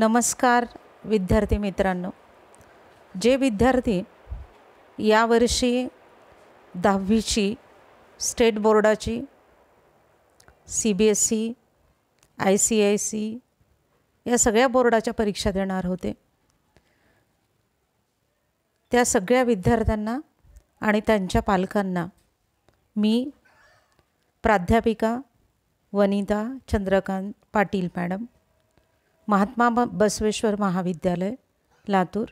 नमस्कार विद्यार्थी मित्रांनो जे विद्यार्थी यावर्षी दहावीची स्टेट बोर्डाची C B S E I C I C या सगळ्या बोर्डाच्या परीक्षा देणार होते त्या सगळ्या विद्यार्थ्यांना आणि त्यांच्या पालकांना मी प्राध्यापिका वनिता चंद्रकांत पाटील मॅडम महात्मा बसवेश्वर महाविद्यालय लातूर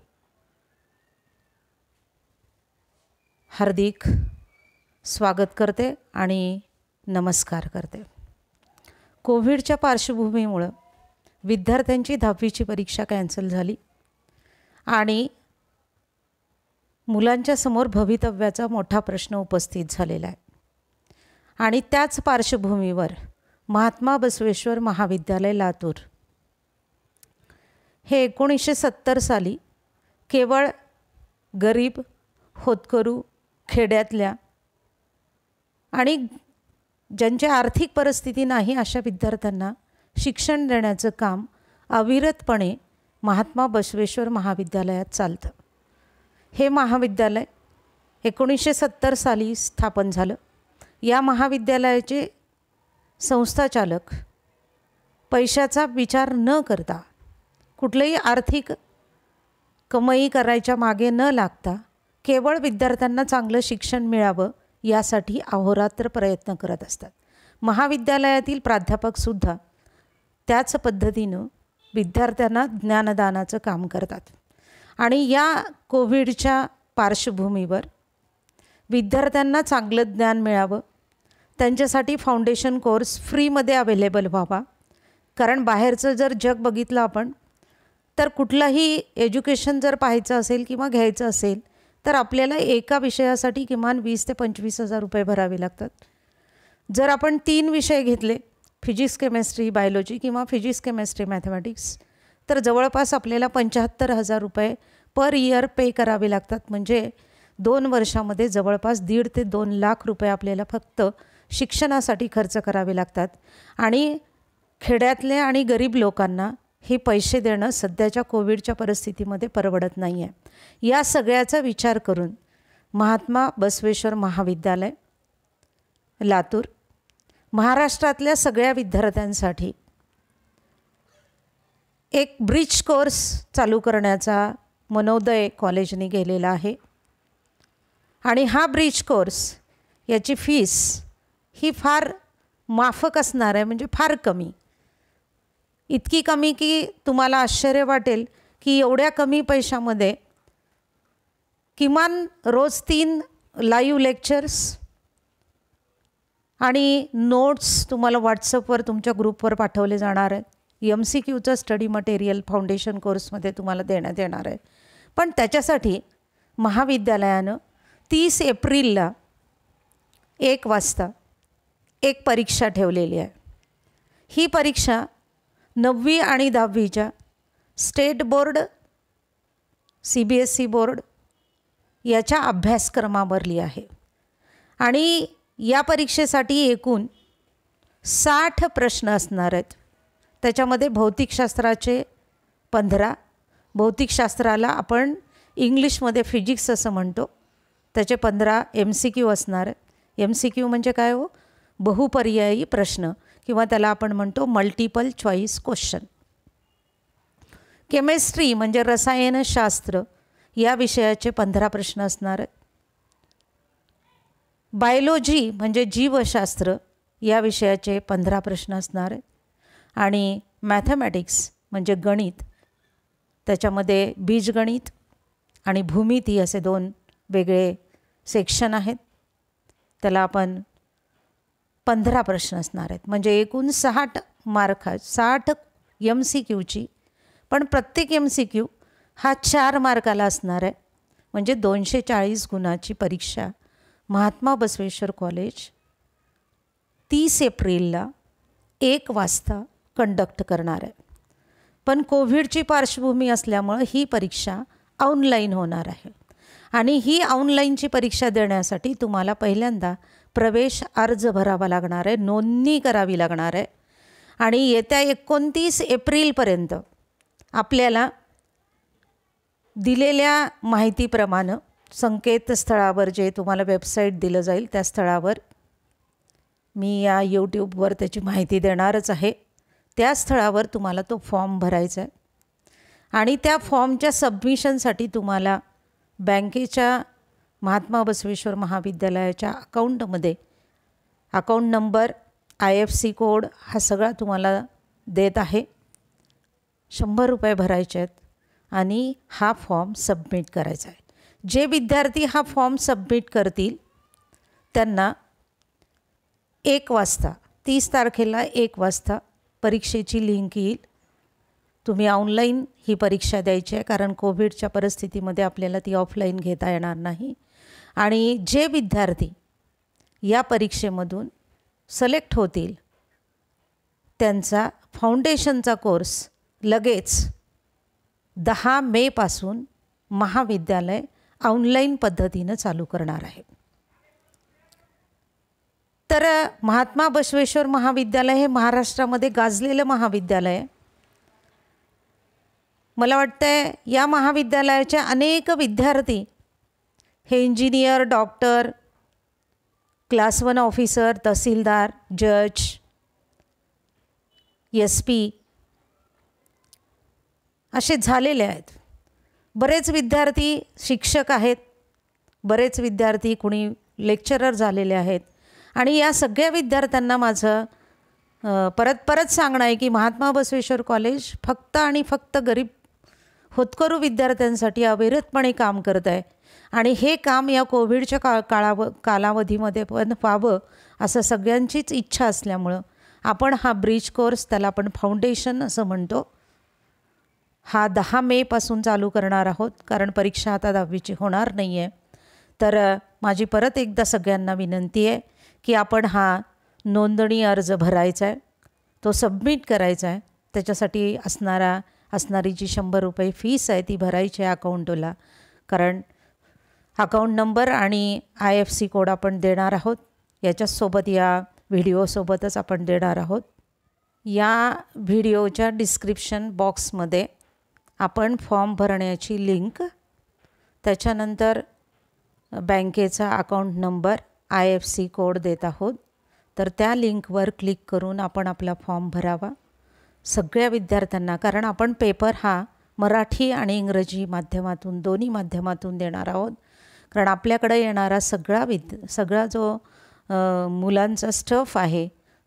हार्दिक स्वागत करते आणि नमस्कार करते कोविडच्या पार्श्वभूमीमुळं विद्यार्थ्यांची दहावीची परीक्षा कॅन्सल झाली आणि मुलांच्या समोर भवितव्याचा मोठा प्रश्न उपस्थित झालेला आहे आणि त्याच पार्श्वभूमीवर महात्मा बसवेश्वर महाविद्यालय लातूर हे एकोणीसशे सत्तर साली केवळ गरीब होतकरू खेड्यातल्या आणि ज्यांची आर्थिक परिस्थिती नाही अशा विद्यार्थ्यांना शिक्षण देण्याचं काम अविरतपणे महात्मा बसवेश्वर महाविद्यालयात चालतं हे महाविद्यालय एकोणीसशे सत्तर साली स्थापन झालं या महाविद्यालयाचे संस्थाचालक पैशाचा विचार न करता कुठलंही आर्थिक कमाई करायच्या मागे न लागता केवळ विद्यार्थ्यांना चांगलं शिक्षण मिळावं यासाठी अहोरात्र प्रयत्न करत असतात महाविद्यालयातील प्राध्यापकसुद्धा त्याच पद्धतीनं विद्यार्थ्यांना ज्ञानदानाचं काम करतात आणि या कोविडच्या पार्श्वभूमीवर विद्यार्थ्यांना चांगलं ज्ञान मिळावं त्यांच्यासाठी फाउंडेशन कोर्स फ्रीमध्ये अवेलेबल व्हावा कारण बाहेरचं जर जग बघितलं आपण तर कुठलंही एज्युकेशन जर पाहायचं असेल किंवा घ्यायचं असेल तर आपल्याला एका विषयासाठी किमान वीस ते पंचवीस हजार रुपये भरावे लागतात जर आपण तीन विषय घेतले फिजिक्स केमिस्ट्री बायोलॉजी किंवा फिजिक्स केमिस्ट्री मॅथमॅटिक्स तर जवळपास आपल्याला पंच्याहत्तर हजार रुपये पर इयर पे करावे लागतात म्हणजे दोन वर्षामध्ये जवळपास दीड ते दोन लाख रुपये आपल्याला फक्त शिक्षणासाठी खर्च करावे लागतात आणि खेड्यातले आणि गरीब लोकांना हे पैसे देणं सध्याच्या कोविडच्या परिस्थितीमध्ये परवडत नाही आहे या सगळ्याचा विचार करून महात्मा बसवेश्वर महाविद्यालय लातूर महाराष्ट्रातल्या सगळ्या विद्यार्थ्यांसाठी एक ब्रिज कोर्स चालू करण्याचा मनोदय कॉलेजने गेलेला आहे आणि हा ब्रिज कोर्स याची फीस ही फार माफक असणार आहे म्हणजे फार कमी इतकी कमी की तुम्हाला आश्चर्य वाटेल की एवढ्या कमी पैशामध्ये किमान रोज तीन लाईव्ह लेक्चर्स आणि नोट्स तुम्हाला व्हॉट्सअपवर तुमच्या ग्रुपवर पाठवले जाणार आहेत एम सी क्यूचं स्टडी मटेरियल फाउंडेशन कोर्समध्ये तुम्हाला देण्यात येणार आहे पण त्याच्यासाठी महाविद्यालयानं तीस एप्रिलला एक वाजता एक परीक्षा ठेवलेली आहे ही परीक्षा नववी आणि दहावीच्या state board C B S E board याच्या अभ्यासक्रमावरली आहे आणि या परीक्षेसाठी एकूण साठ प्रश्न असणार आहेत त्याच्यामध्ये भौतिकशास्त्राचे पंधरा भौतिकशास्त्राला आपण इंग्लिशमध्ये फिजिक्स असं म्हणतो त्याचे पंधरा एम सी क्यू असणार आहेत एम सी क्यू म्हणजे काय हो बहुपर्यायी प्रश्न किंवा त्याला आपण म्हणतो मल्टिपल चॉईस क्वेश्चन केमिस्ट्री म्हणजे रसायनशास्त्र या विषयाचे पंधरा प्रश्न असणार आहेत बायोलॉजी म्हणजे जीवशास्त्र या विषयाचे पंधरा प्रश्न असणार आहेत आणि मॅथमॅटिक्स म्हणजे गणित त्याच्यामध्ये बीजगणित आणि भूमिती असे दोन वेगळे सेक्शन आहेत त्याला आपण पंधरा प्रश्न असणार आहेत म्हणजे एकूण साठ मार्क साठ एम सी क्यूची पण प्रत्येक एम सी क्यू हा चार मार्काला असणार आहे म्हणजे दोनशे चाळीस गुणाची परीक्षा महात्मा बसवेश्वर कॉलेज तीस एप्रिलला एक वाजता कंडक्ट करणार आहे पण कोविडची पार्श्वभूमी असल्यामुळं ही परीक्षा ऑनलाईन होणार आहे आणि ही ऑनलाईनची परीक्षा देण्यासाठी तुम्हाला पहिल्यांदा प्रवेश अर्ज भरावा लागणार आहे नोंदणी करावी लागणार आहे आणि येत्या एकोणतीस एप्रिलपर्यंत आपल्याला दिलेल्या माहितीप्रमाणे संकेतस्थळावर जे तुम्हाला वेबसाईट दिलं जाईल त्या स्थळावर मी या यूट्यूबवर त्याची माहिती देणारच आहे त्या स्थळावर तुम्हाला तो फॉर्म भरायचा आहे आणि त्या फॉर्मच्या सबमिशनसाठी तुम्हाला बँकेच्या महात्मा बसवेश्वर महाविद्यालयाच्या अकाउंटमध्ये account number I F C code हा सगळा तुम्हाला देत आहे शंभर रुपये भरायचे आहेत आणि हा फॉर्म सबमिट करायचा आहे जे विद्यार्थी हा फॉर्म सबमिट करतील त्यांना एक वाजता तीस तारखेला एक वाजता परीक्षेची लिंक येईल तुम्ही ऑनलाईन ही परीक्षा द्यायची आहे कारण कोविडच्या परिस्थितीमध्ये आपल्याला ती ऑफलाईन घेता येणार नाही आणि जे विद्यार्थी या परीक्षेमधून सलेक्ट होतील त्यांचा फाउंडेशनचा कोर्स लगेच दहा मेपासून महाविद्यालय ऑनलाईन पद्धतीनं चालू करणार आहे तर महात्मा बसवेश्वर महाविद्यालय हे महाराष्ट्रामध्ये गाजलेलं महाविद्यालय मला वाटतं या महाविद्यालयाचे अनेक विद्यार्थी हे engineer doctor class one officer tehsildar जज एस पी असे झालेले आहेत बरेच विद्यार्थी शिक्षक आहेत बरेच विद्यार्थी कुणी लेक्चरर झालेले आहेत आणि या सगळ्या विद्यार्थ्यांना माझं परत परत सांगणं आहे की महात्मा बसवेश्वर कॉलेज फक्त आणि फक्त गरीब होतकरू विद्यार्थ्यांसाठी अविरतपणे काम करत आहे आणि हे काम या कोविडच्या का काळाव कालावधीमध्ये पण व्हावं असं सगळ्यांचीच इच्छा असल्यामुळं आपण हा ब्रिज कोर्स त्याला आपण फाउंडेशन असं म्हणतो हा दहा मेपासून चालू करणार आहोत कारण परीक्षा आता दहावीची होणार नाही आहे तर माझी परत एकदा सगळ्यांना विनंती आहे की आपण हा नोंदणी अर्ज भरायचा आहे तो सबमिट करायचा आहे त्याच्यासाठी असणारा असणारी जी शंभर रुपये फीस आहे ती भरायची आहे अकाउंटला कारण अकाउंट नंबर आणि आय एफ सी कोड आपण देणार आहोत याच्यासोबत या व्हिडिओसोबतच आपण देणार आहोत या व्हिडिओच्या डिस्क्रिप्शन बॉक्समध्ये आपण फॉर्म भरण्याची लिंक त्याच्यानंतर बँकेचा account number I F C code देत आहोत तर त्या लिंकवर क्लिक करून आपण आपला फॉर्म भरावा सगळ्या विद्यार्थ्यांना कारण आपण पेपर हा मराठी आणि इंग्रजी माध्यमातून दोन्ही माध्यमातून देणार आहोत कारण आपल्याकडे येणारा सगळा विद सगळा जो मुलांचा स्टफ आहे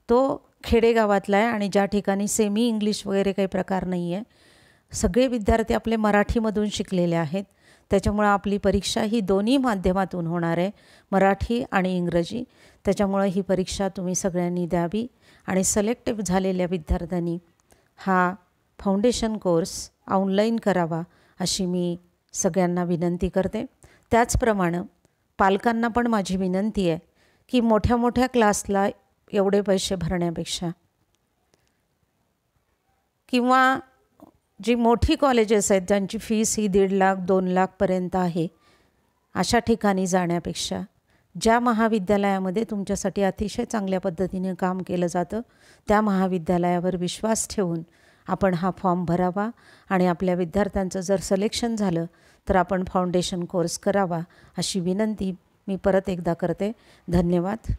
तो खेडेगावातला आहे आणि ज्या ठिकाणी सेमी इंग्लिश वगैरे काही प्रकार नाही आहे सगळे विद्यार्थी आपले मराठीमधून शिकलेले आहेत त्याच्यामुळं आपली परीक्षा ही दोन्ही माध्यमातून होणार आहे मराठी आणि इंग्रजी त्याच्यामुळं ही परीक्षा तुम्ही सगळ्यांनी द्यावी आणि सिलेक्टिव्ह झालेल्या विद्यार्थ्यांनी हा फाउंडेशन कोर्स ऑनलाईन करावा अशी मी सगळ्यांना विनंती करते त्याचप्रमाणे पालकांना पण माझी विनंती आहे की मोठ्या मोठ्या क्लासला एवढे पैसे भरण्यापेक्षा किंवा जी मोठी कॉलेजेस आहेत ज्यांची फीस ही दीड लाख दोन लाखपर्यंत आहे अशा ठिकाणी जाण्यापेक्षा ज्या महाविद्यालयामध्ये तुमच्यासाठी अतिशय चांगल्या पद्धतीने काम केलं जातं त्या महाविद्यालयावर विश्वास ठेवून आपण हा फॉर्म भरावा आणि आपल्या विद्यार्थ्यांचं जर सलेक्शन झालं तर आपण फाउंडेशन कोर्स करावा अशी विनंती मी परत एकदा करते धन्यवाद